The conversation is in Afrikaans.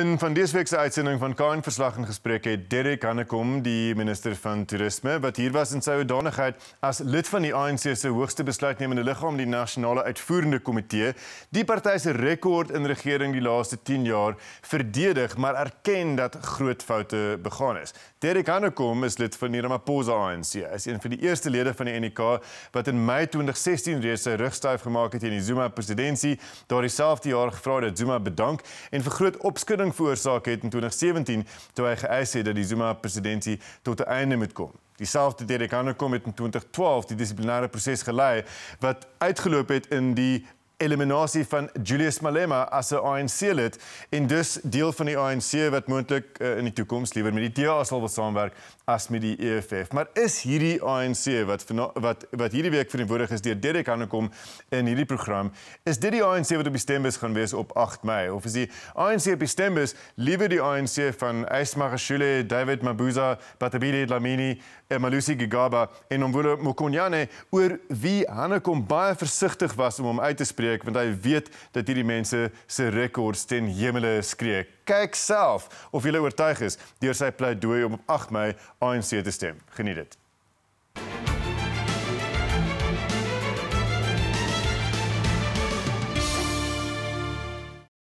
In van dese week se uitsending van Kaan verslag en gesprek het Derek Hanekom, die minister van toerisme, wat hier was in sy hoedanigheid as lid van die ANC se hoogste besluitnemende liggaam, die nasionale uitvoerende komitee, die party se rekord in regering die laaste 10 jaar verdedig, maar erken dat groot foute begaan is. Derek Hanekom is lid van die Ramaphosa ANC, is een van die eerste lede van die NK e wat in Mei 2016 reeds sy rug styf gemaak het teen die Zuma presidentskap, daardie selfde jaar gevra dat Zuma bedank en vir groot opskudding verwarring veroorsaak het in 2017 toe hy geëis het dat die Zuma presidentskap tot 'n einde moet kom. Dieselfde Derek Hanekom het in 2012 die dissiplinêre proses gelei wat uitgeloop het in die eliminasie van Julius Malema as 'n ANC-lid en dus deel van die ANC wat moontlik uh, in die toekoms liewer met die DA sal wil saamwerk as met die EFF. Maar is hierdie ANC wat wat wat hierdie week verantwoordig is deur Derek Hanekom in hierdie program, is dit die ANC wat op die stembus gaan wees op 8 Mei of is die ANC op die stembus liewer die ANC van Ismagashule, David Mabuza, Batabile Dlamini, Emalusi eh, Gigaba en Nomvula Mokonyane oor wie Hanekom baie versigtig was om hom uit te spreek spreek want hy weet dat hierdie mense se rekords ten hemele skree. Kyk self of jy oortuig is deur sy pleidooi om op 8 Mei ANC te stem. Geniet dit.